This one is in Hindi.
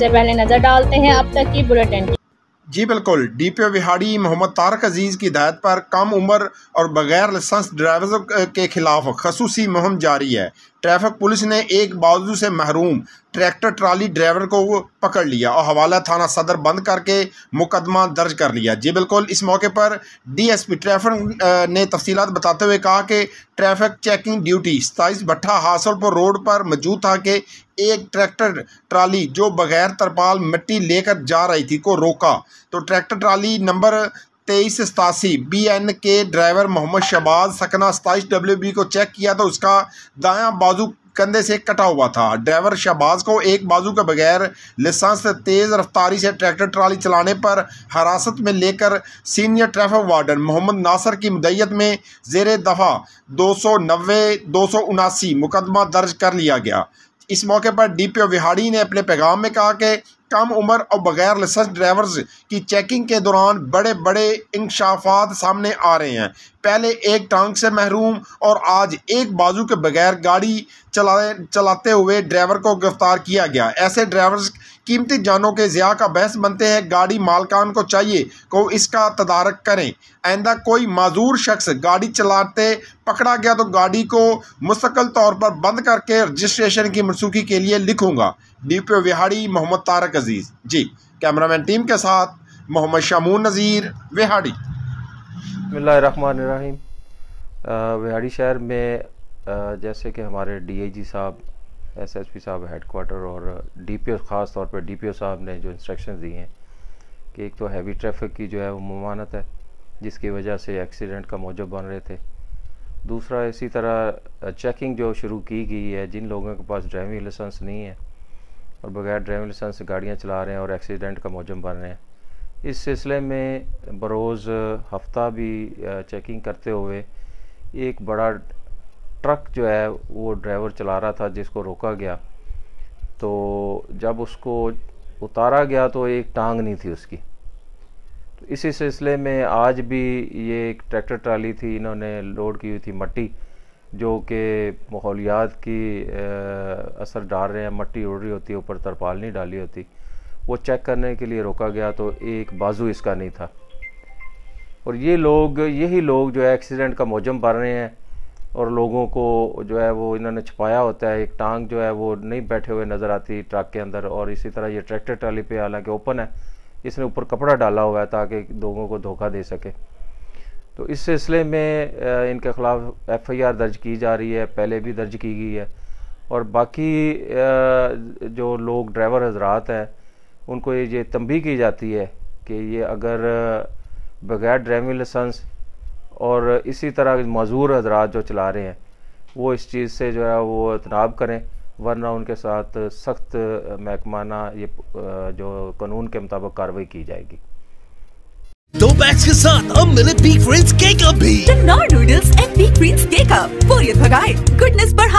सबसे पहले नज़र डालते हैं अब तक की बुलेटिन जी बिल्कुल डी पी ओ बिहाड़ी मोहम्मद तारक अजीज़ की हिदायत पर कम उम्र और बगैर लाइसेंस ड्राइवर के खिलाफ खसूसी मुहिम जारी है ट्रैफिक पुलिस ने एक बावजू से महरूम ट्रैक्टर ट्राली ड्राइवर को पकड़ लिया और हवाला थाना सदर बंद करके मुकदमा दर्ज कर लिया जी बिल्कुल इस मौके पर डीएसपी ट्रैफिक ने तफसीत बताते हुए कहा कि ट्रैफिक चेकिंग ड्यूटी सताईस भट्ठा हासलपुर रोड पर मौजूद था कि एक ट्रैक्टर ट्राली जो बगैर तरपाल मिट्टी लेकर जा रही थी को रोका तो ट्रैक्टर ट्राली नंबर तेईस सतासी B N K driver Mohammad Shahbaz सकना सताईस डब्ल्यू बी को चेक किया तो उसका दायां बाजू कंधे से कटा हुआ था ड्राइवर शहबाज को एक बाजू के बगैर लाइसेंस तेज़ रफ्तारी से ट्रैक्टर ट्राली चलाने पर हिरासत में लेकर senior traffic warden Mohammad Nasir की मुदैत में जेर दफ़ा दो सौ नब्बे दो सौ उनासी मुकदमा दर्ज कर लिया गया इस मौके पर डी पी ओ विहाड़ी ने अपने पैगाम में कहा कि कम उम्र और बगैर लाइसेंस ड्राइवर्स की चेकिंग के दौरान बड़े बड़े इंकशाफात सामने आ रहे हैं पहले एक टांग से महरूम और आज एक बाजू के बगैर गाड़ी चलाए चलाते हुए ड्राइवर को गिरफ्तार किया गया ऐसे ड्राइवर्स कीमती जानों के ज़िया का बहस बनते हैं गाड़ी मालकान को चाहिए को इसका तदारक करें आइंदा कोई माजूर शख्स गाड़ी चलाते पकड़ा गया तो गाड़ी को मुस्तकिल तौर पर बंद करके रजिस्ट्रेशन की मनसूखी के लिए लिखूँगा D P Vehari Mohammad Tariq Aziz ji cameraman team के साथ मोहम्मद शामून नज़ीर विहाड़ी रहीम विहाड़ी शहर में आ, जैसे कि हमारे डीआईजी साहब एसएसपी साहब हेड क्वार्टर और डीपीओ ख़ास तौर पी डीपीओ साहब ने जो इंस्ट्रक्शन दी हैं कि एक तो हैवी ट्रैफिक की जो है वो ममानत है जिसकी वजह से एक्सीडेंट का मौजूद बन रहे थे दूसरा इसी तरह चेकिंग जो शुरू की गई है जिन लोगों के पास ड्राइविंग लाइसेंस नहीं है और बगैर ड्राइविंग लाइसेंस गाड़ियाँ चला रहे हैं और एक्सीडेंट का मौजूद बन रहे हैं इस सिलसिले में बरोज़ हफ्ता भी चेकिंग करते हुए एक बड़ा ट्रक जो है वो ड्राइवर चला रहा था जिसको रोका गया तो जब उसको उतारा गया तो एक टांग नहीं थी उसकी तो इसी सिलसिले में आज भी ये एक ट्रैक्टर ट्राली थी इन्होंने लोड की हुई थी मट्टी जो कि माहौलियात की असर डाल रहे हैं मट्टी उड़ रही होती है ऊपर तरपाल नहीं डाली होती वो चेक करने के लिए रोका गया तो एक बाजू इसका नहीं था और ये लोग यही लोग जो है एक्सीडेंट का मौजम भर रहे हैं और लोगों को जो है वो इन्होंने छुपाया होता है एक टांग जो है वो नहीं बैठे हुए नज़र आती ट्रक के अंदर और इसी तरह ये ट्रैक्टर ट्राली पे हालांकि ओपन है इसने ऊपर कपड़ा डाला हुआ है ताकि लोगों को धोखा दे सके तो इस सिलसिले में इनके ख़िलाफ़ एफ़ आई आर दर्ज की जा रही है पहले भी दर्ज की गई है और बाकी जो लोग ड्राइवर हजरात हैं उनको ये तंबी की जाती है कि ये अगर बगैर ड्राइविंग लाइसेंस और इसी तरह मज़ूर हजरात जो चला रहे हैं वो इस चीज़ से जो है वो इतनाब करें वरना उनके साथ सख्त महकमाना ये जो कानून के मुताबिक कार्रवाई की जाएगी दो बैच के साथ अब मिले पीक केक अब भी नूडल्स एंड पीक केक अब बोरियत भगाए गुडनेस बढ़ा